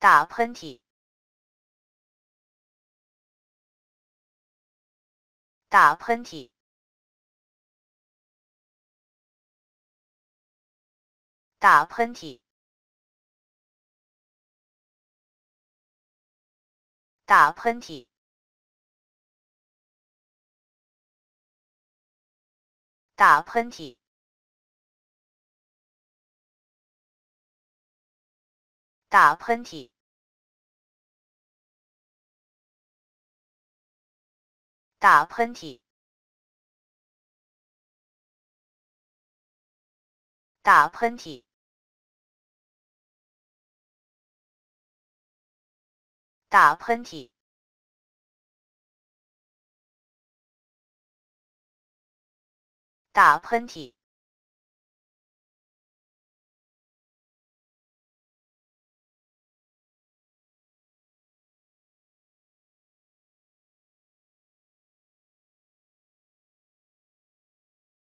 打喷嚏！打喷嚏！打喷嚏！打喷嚏！打喷嚏！打喷嚏！打喷嚏！打喷嚏！打喷嚏！打喷嚏！